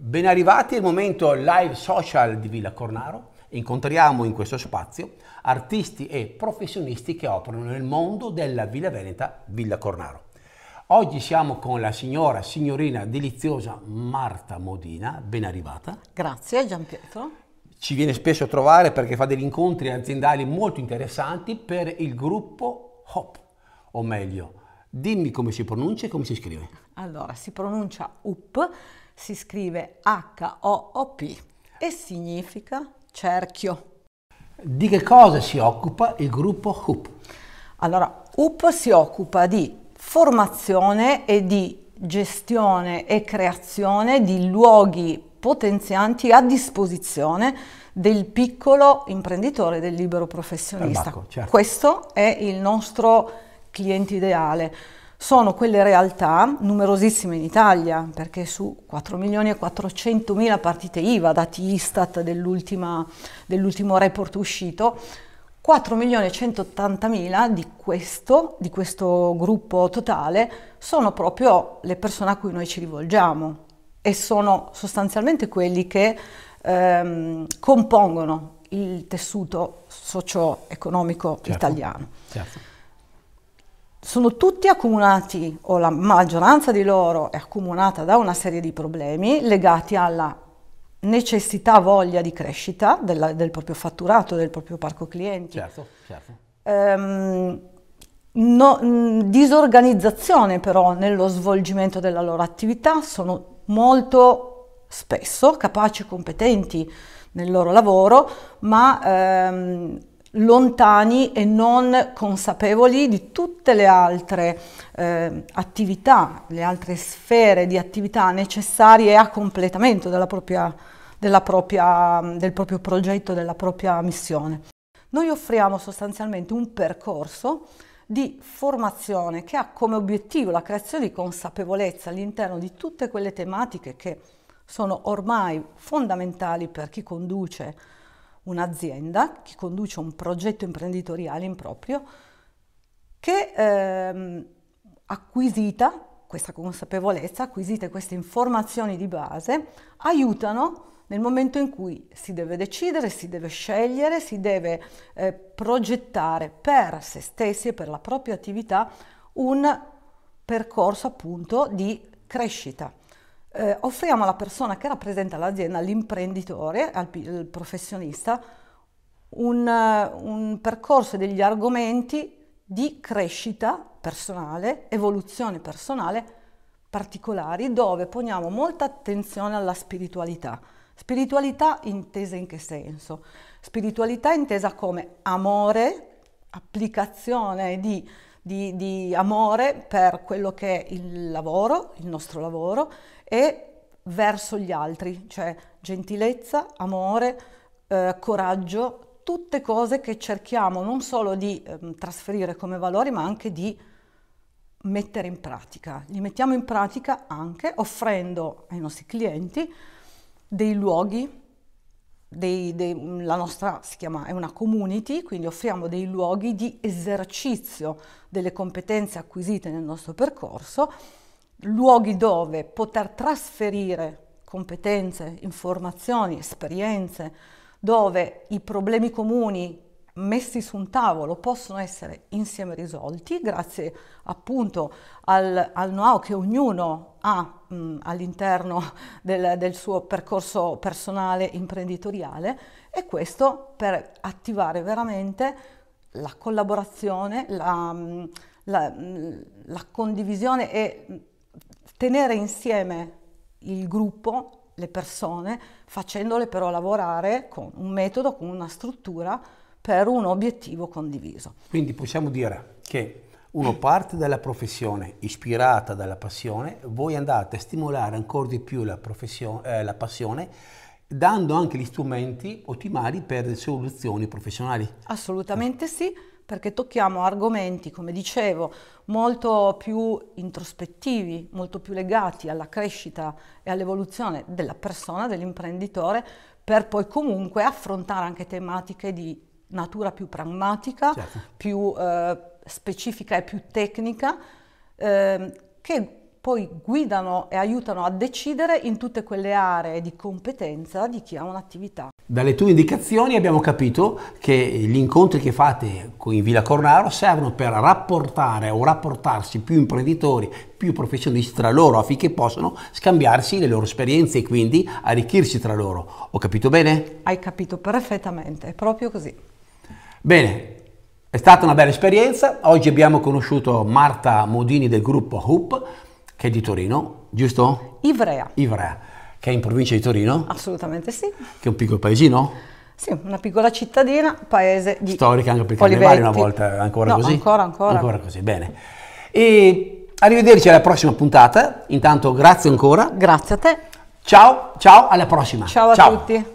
Ben arrivati al momento live social di Villa Cornaro. Incontriamo in questo spazio artisti e professionisti che operano nel mondo della Villa Veneta Villa Cornaro. Oggi siamo con la signora, signorina deliziosa Marta Modina, ben arrivata. Grazie Gianpietro. Ci viene spesso a trovare perché fa degli incontri aziendali molto interessanti per il gruppo HOP, o meglio, dimmi come si pronuncia e come si scrive. Allora, si pronuncia UP, si scrive H-O-O-P e significa cerchio. Di che cosa si occupa il gruppo HOP? Allora, UP si occupa di formazione e di gestione e creazione di luoghi potenzianti a disposizione del piccolo imprenditore, del libero professionista. Bacco, certo. Questo è il nostro cliente ideale. Sono quelle realtà, numerosissime in Italia, perché su 4 milioni e 400 mila partite IVA, dati Istat dell'ultimo report uscito, 4.180.000 di questo, di questo gruppo totale sono proprio le persone a cui noi ci rivolgiamo e sono sostanzialmente quelli che ehm, compongono il tessuto socio-economico certo. italiano. Certo. Sono tutti accomunati, o la maggioranza di loro è accomunata da una serie di problemi legati alla necessità, voglia di crescita della, del proprio fatturato, del proprio parco clienti. Certo, certo. Ehm, no, mm, disorganizzazione però nello svolgimento della loro attività, sono molto spesso capaci e competenti nel loro lavoro, ma ehm, lontani e non consapevoli di tutte le altre eh, attività, le altre sfere di attività necessarie a completamento della propria, della propria, del proprio progetto, della propria missione. Noi offriamo sostanzialmente un percorso di formazione che ha come obiettivo la creazione di consapevolezza all'interno di tutte quelle tematiche che sono ormai fondamentali per chi conduce un'azienda che conduce un progetto imprenditoriale in proprio, che ehm, acquisita questa consapevolezza, acquisite queste informazioni di base, aiutano nel momento in cui si deve decidere, si deve scegliere, si deve eh, progettare per se stessi e per la propria attività un percorso appunto di crescita eh, offriamo alla persona che rappresenta l'azienda, all'imprenditore, al, al, professionista, un, un percorso degli argomenti di crescita personale, evoluzione personale particolari dove poniamo molta attenzione alla spiritualità. Spiritualità intesa in che senso? Spiritualità intesa come amore, applicazione di di, di amore per quello che è il lavoro, il nostro lavoro, e verso gli altri, cioè gentilezza, amore, eh, coraggio, tutte cose che cerchiamo non solo di eh, trasferire come valori, ma anche di mettere in pratica. Li mettiamo in pratica anche offrendo ai nostri clienti dei luoghi dei, dei, la nostra si chiama, è una community, quindi offriamo dei luoghi di esercizio delle competenze acquisite nel nostro percorso, luoghi dove poter trasferire competenze, informazioni, esperienze, dove i problemi comuni messi su un tavolo possono essere insieme risolti grazie appunto al, al know-how che ognuno ha mh, mm, all'interno del, del, suo percorso personale imprenditoriale e questo per attivare veramente la collaborazione, la, mm, la, mm, la condivisione e tenere insieme il gruppo le persone facendole però lavorare con un metodo, con una struttura per un obiettivo condiviso. Quindi possiamo dire che uno parte dalla professione ispirata dalla passione, voi andate a stimolare ancora di più la, eh, la passione dando anche gli strumenti ottimali per le soluzioni professionali. Assolutamente sì, perché tocchiamo argomenti, come dicevo, molto più introspettivi, molto più legati alla crescita e all'evoluzione della persona, dell'imprenditore, per poi comunque affrontare anche tematiche di natura più pragmatica, certo. più eh, specifica e più tecnica, eh, che poi guidano e aiutano a decidere in tutte quelle aree di competenza di chi ha un'attività. Dalle tue indicazioni abbiamo capito che gli incontri che fate in Villa Cornaro servono per rapportare o rapportarsi più imprenditori, più professionisti tra loro affinché possano scambiarsi le loro esperienze e quindi arricchirsi tra loro. Ho capito bene? Hai capito perfettamente, è proprio così. Bene, è stata una bella esperienza, oggi abbiamo conosciuto Marta Modini del gruppo Hoop, che è di Torino, giusto? Ivrea. Ivrea, che è in provincia di Torino? Assolutamente sì. Che è un piccolo paesino? Sì, una piccola cittadina, paese di Storica anche perché Olivetti. una volta, ancora no, così? ancora, ancora. Ancora così, bene. E arrivederci alla prossima puntata, intanto grazie ancora. Grazie a te. Ciao, ciao, alla prossima. Ciao a ciao. tutti.